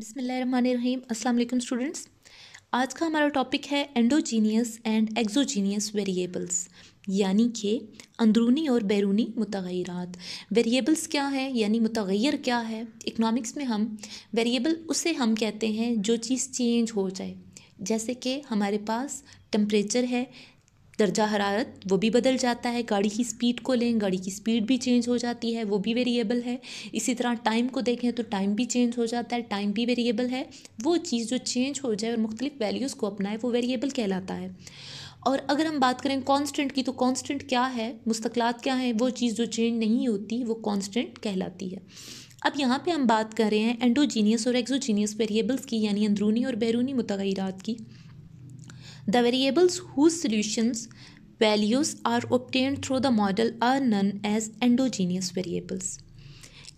बिसमीम अस्सलाम स्टूडेंट्स आज का हमारा टॉपिक है एंडोजीनियस एंड एक्जोजीनियस वेरिएबल्स यानी कि अंदरूनी और बैरूनी मतगैरत वेरिएबल्स क्या है यानी मतगैर क्या है इकनॉमिक्स में हम वेरिएबल उसे हम कहते हैं जो चीज़ चेंज हो जाए जैसे कि हमारे पास टम्परेचर है दर्जा हरारत वो भी बदल जाता है गाड़ी की स्पीड को लें गाड़ी की स्पीड भी चेंज हो जाती है वो भी वेरिएबल है इसी तरह टाइम को देखें तो टाइम भी चेंज हो जाता है टाइम भी वेरिएबल है वो चीज़ जो चेंज हो जाए और मुख्तलिफ वैल्यूज़ को अपनाए वो वेरिएबल कहलाता है और अगर हम बात करें कांस्टेंट की तो कांस्टेंट क्या है मुस्तकलात क्या है वो चीज़ जो चेंज नहीं होती वो कांस्टेंट कहलाती है अब यहाँ पे हम बात कर रहे हैं एंडोजीनियस और एक्सोजीनियस वेरिएबल्स की यानी अंदरूनी और बैरूनी मतगैरात की The variables whose solutions values are obtained through the model are known as endogenous variables.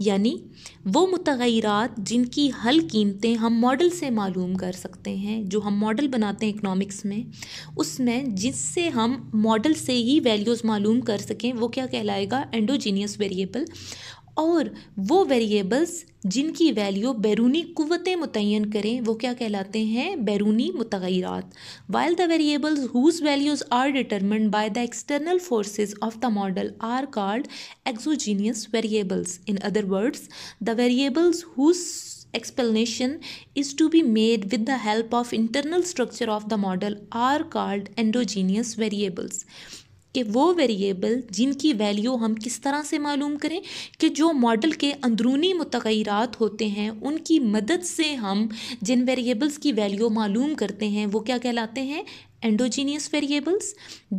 यानी वो मतगैरत जिनकी हल कीमतें हम मॉडल से मालूम कर सकते हैं जो हम मॉडल बनाते हैं इकनॉमिक्स में उसमें जिससे हम मॉडल से ही वैल्यूज़ मालूम कर सकें वो क्या कहलाएगा एंडोजीनियस वेरिएबल और वो वेरिएबल्स जिनकी वैल्यू बैरूनी कुतें मुतन करें वो क्या कहलाते हैं बैरूनी मतगैरत while the variables whose values are determined by the external forces of the model are called exogenous variables in other words the variables whose explanation is to be made with the help of internal structure of the model are called endogenous variables कि वो variable जिनकी value हम किस तरह से मालूम करें कि जो मॉडल के अंदरूनी मतगैरत होते हैं उनकी मदद से हम जिन वेरिएबल्स की वैल्यू मालूम करते हैं वो क्या कहलाते हैं endogenous variables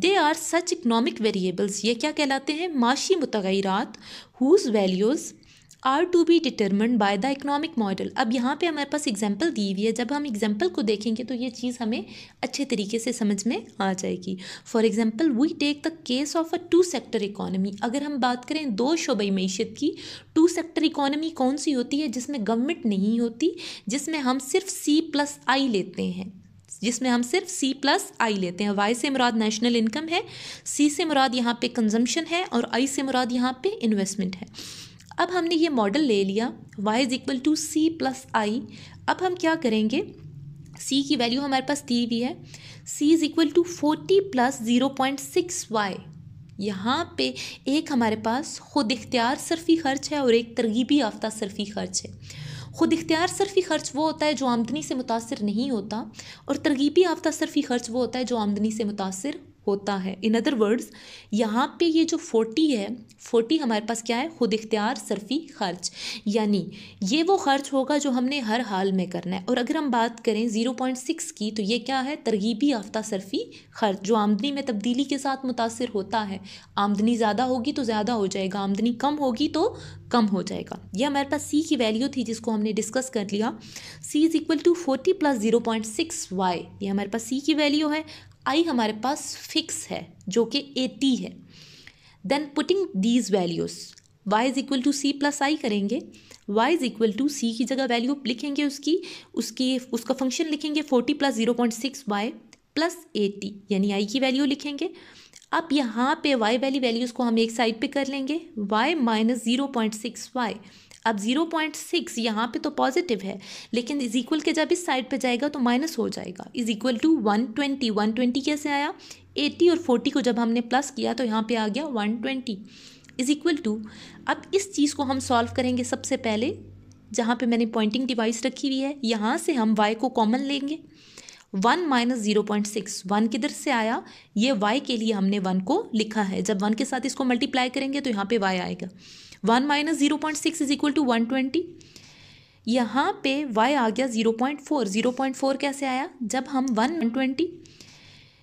they are such economic variables ये क्या कहलाते हैं माशी मतगैरत whose values are to be determined by the economic model अब यहाँ पे हमारे पास एग्जाम्पल दी हुई है जब हम एग्जाम्पल को देखेंगे तो ये चीज़ हमें अच्छे तरीके से समझ में आ जाएगी for example we take the case of a two sector economy अगर हम बात करें दो शोबई मीशत की टू सेक्टर इकोनॉमी कौन सी होती है जिसमें गवर्नमेंट नहीं होती जिसमें हम सिर्फ सी प्लस आई लेते हैं जिसमें हम सिर्फ सी प्लस आई लेते हैं वाई से मुराद नेशनल इनकम है सी से मुराद यहाँ पे कंजम्पशन है और आई से मुराद यहाँ पे इन्वेस्टमेंट है अब हमने ये मॉडल ले लिया y is equal to C plus I अब हम क्या करेंगे c की वैल्यू हमारे पास दी हुई है c is equal to forty plus zero point six Y यहाँ पे एक हमारे पास ख़ुद इख्तियार सरफी खर्च है और एक तरगीबी याफ्ता सरफी खर्च है ख़ुद इख्तियार सरफी खर्च वो होता है जो आमदनी से मुतासर नहीं होता और तरगीबी याफ्ता सरफी खर्च वो होता है जो आमदनी से मुतासर होता है इन अदर वर्ड्स यहाँ पे ये जो फोर्टी है फोर्टी हमारे पास क्या है खुद इख्तियार सरफी खर्च यानी ये वो खर्च होगा जो हमने हर हाल में करना है और अगर हम बात करें ज़ीरो पॉइंट सिक्स की तो ये क्या है तरगीबी याफ्ता सरफी खर्च जो आमदनी में तब्दीली के साथ मुतासर होता है आमदनी ज़्यादा होगी तो ज़्यादा हो जाएगा आमदनी कम होगी तो कम हो जाएगा यह हमारे पास सी की वैल्यू थी जिसको हमने डिस्कस कर लिया C is equal to forty plus zero point six Y ये हमारे पास सी की वैल्यू है आई हमारे पास फिक्स है जो कि ए टी है then putting these values y is equal to C plus I करेंगे y is equal to C की जगह वैल्यू लिखेंगे उसकी उसकी उसका फंक्शन लिखेंगे forty plus zero point six Y plus eighty यानी आई की वैल्यू लिखेंगे अब यहाँ पे y वाली वैल्यूज़ को हम एक साइड पे कर लेंगे y minus zero point six Y अब जीरो पॉइंट सिक्स यहाँ पर तो पॉजिटिव है लेकिन इज इक्वल के जब इस साइड पर जाएगा तो माइनस हो जाएगा is equal to one twenty one twenty कैसे आया एटी और फोर्टी को जब हमने प्लस किया तो यहाँ पे आ गया one twenty is equal to अब इस चीज़ को हम सॉल्व करेंगे सबसे पहले जहाँ पे मैंने पॉइंटिंग डिवाइस रखी हुई है यहाँ से हम वाई को कॉमन लेंगे one minus zero point six one किधर से आया ये वाई के लिए हमने वन को लिखा है जब वन के साथ इसको मल्टीप्लाई करेंगे तो यहाँ पे वाई आएगा one minus zero point six is equal to one twenty यहाँ पे वाई आ गया zero point four zero point four कैसे आया जब हम वन वन ट्वेंटी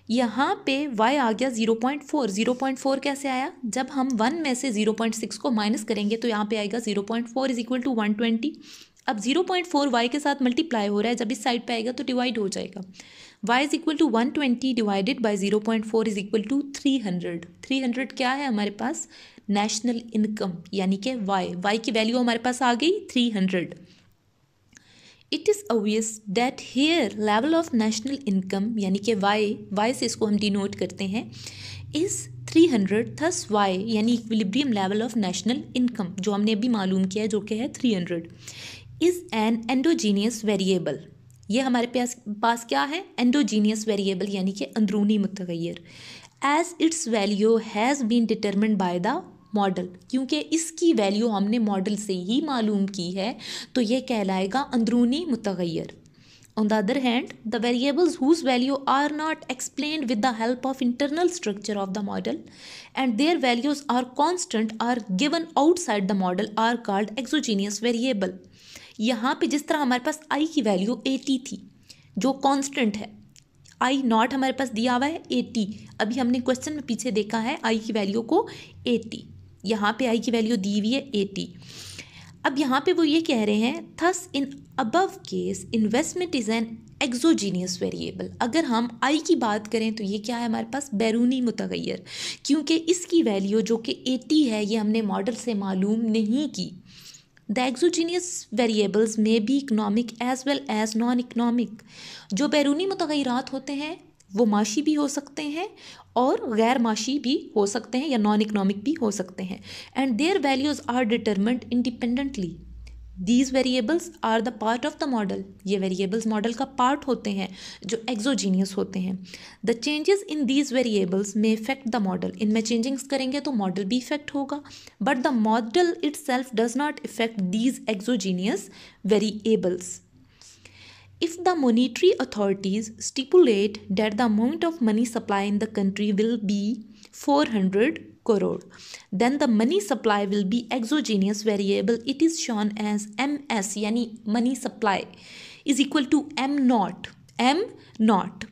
यहाँ पे वाई आ गया zero point four zero point four कैसे आया जब हम वन में से ज़ीरो पॉइंट सिक्स को माइनस करेंगे तो यहाँ पे आएगा zero point four is equal to one twenty अब ज़ीरो पॉइंट फोर वाई के साथ मल्टीप्लाई हो रहा है जब इस साइड पे आएगा तो डिवाइड हो जाएगा Y is equal to one twenty divided by zero point four is equal to three hundred three hundred क्या है हमारे पास नेशनल इनकम यानी कि वाई वाई की वैल्यू हमारे पास आ गई three hundred it is obvious that here level of national income यानी कि वाई वाई से इसको हम डिनोट करते हैं is three hundred thus Y यानी equilibrium level of national income जो हमने अभी मालूम किया है जो कि है three hundred is an endogenous variable ये हमारे पास पास क्या है एंडोजीनियस वेरिएबल यानी कि अंदरूनी मतगैर as its value has been determined by the model क्योंकि इसकी वैल्यू हमने मॉडल से ही मालूम की है तो यह कहलाएगा अंदरूनी मुतगैर on the other hand the variables whose value are not explain with the help of internal structure of the model and their values are constant are given outside the model are called exogenous variable यहाँ पे जिस तरह हमारे पास आई की value eighty थी जो constant है आई not हमारे पास दिया हुआ है ए टी अभी हमने क्वेश्चन में पीछे देखा है आई की वैल्यू को ए टी यहाँ पे आई की वैल्यू दी हुई है एटी अब यहाँ पे वो ये कह रहे हैं thus in above case investment is an exogenous variable अगर हम आई की बात करें तो ये क्या है हमारे पास बैरूनी मुतगैर क्योंकि इसकी वैल्यू जो कि एटी है ये हमने मॉडल से मालूम नहीं की द एग्ज़ोजीनियस वेरिएबल्स में भी economic as well as non economic जो बैरूनी मुतगैरात होते हैं वो माशी भी हो सकते हैं और गैर माशी भी हो सकते हैं या नॉन इकनॉमिक भी हो सकते हैं and their values are determined independently these variables are the part of the model ये वेरिएबल्स मॉडल का पार्ट होते हैं जो एक्जोजीनियस होते हैं the changes in these variables में इफेक्ट द मॉडल इनमें चेंजिंग्स करेंगे तो मॉडल भी इफेक्ट होगा but the model itself does not affect these exogenous variables if the monetary authorities stipulate that the amount of money supply in the country will be 400 crore then the money supply will be exogenous variable it is shown as ms yani money supply is equal to m naught m naught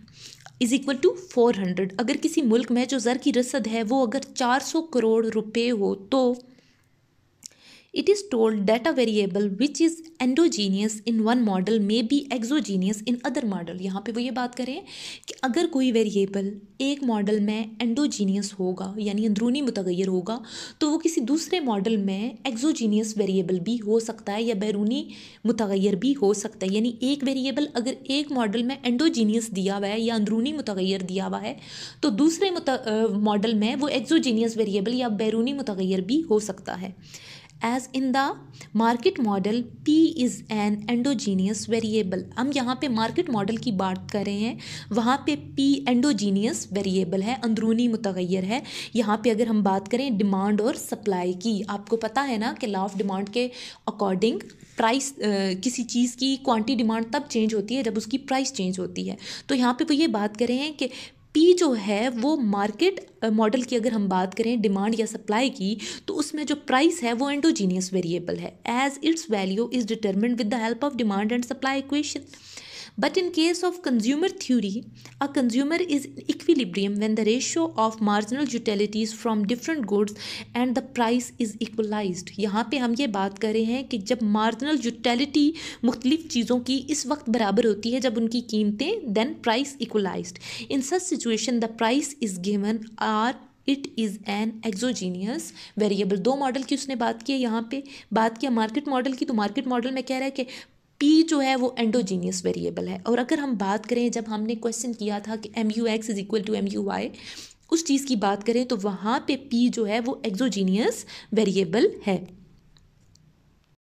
is equal to four hundred अगर किसी मुल्क में जो ज़र की रसद है वो अगर चार सौ करोड़ रुपए हो तो It is told that a variable which is endogenous in one model may be exogenous in other model. यहाँ पे वो ये बात करें कि अगर कोई वेरिएबल एक मॉडल में एंडोजीनियस होगा यानी अंदरूनी मुतगैर होगा तो वो किसी दूसरे मॉडल में एक्जोजीनियस वेरिएबल भी हो सकता है या बैरूनी मुतगैर भी हो सकता है यानी एक वेरिएबल अगर एक मॉडल में एंडोजीनियस दिया हुआ है या अंदरूनी मुतगैर दिया हुआ है तो दूसरे मॉडल में वो एक्जोजीनियस वेरिएबल या बैरूनी मुतगैर भी हो सकता है as in the market model P is an endogenous variable हम यहाँ पे मार्केट मॉडल की बात कर रहे हैं वहाँ पे पी एंडोजीनियस वेरिएबल है अंदरूनी मुतगैर है यहाँ पे अगर हम बात करें डिमांड और सप्लाई की आपको पता है ना कि लॉ ऑफ डिमांड के अकॉर्डिंग प्राइस किसी चीज़ की क्वान्टी डिमांड तब चेंज होती है जब उसकी प्राइस चेंज होती है तो यहाँ पे वो ये बात करें हैं कि पी जो है वो मार्केट मॉडल की अगर हम बात करें डिमांड या सप्लाई की तो उसमें जो प्राइस है वो एंडोजीनियस वेरिएबल है as its value is determine with the help of demand and supply equation but in case of consumer theory a consumer is in equilibrium when the ratio of marginal utilities from different goods and the price is equalized. यहाँ पे हम ये बात कर रहे हैं कि जब मार्जिनल यूटिलिटी मुख्तलिफ चीज़ों की इस वक्त बराबर होती है जब उनकी कीमतें then price equalize in such situation the price is given or it is an exogenous variable दो मॉडल की उसने बात की है यहाँ पे बात किया मार्केट मॉडल की तो मार्केट मॉडल में कह रहा है कि पी जो है वो एंडोजीनियस वेरिएबल है और अगर हम बात करें जब हमने क्वेश्चन किया था कि M U X is equal to M U Y उस चीज़ की बात करें तो वहाँ पे पी जो है वो एक्जोजीनियस वेरिएबल है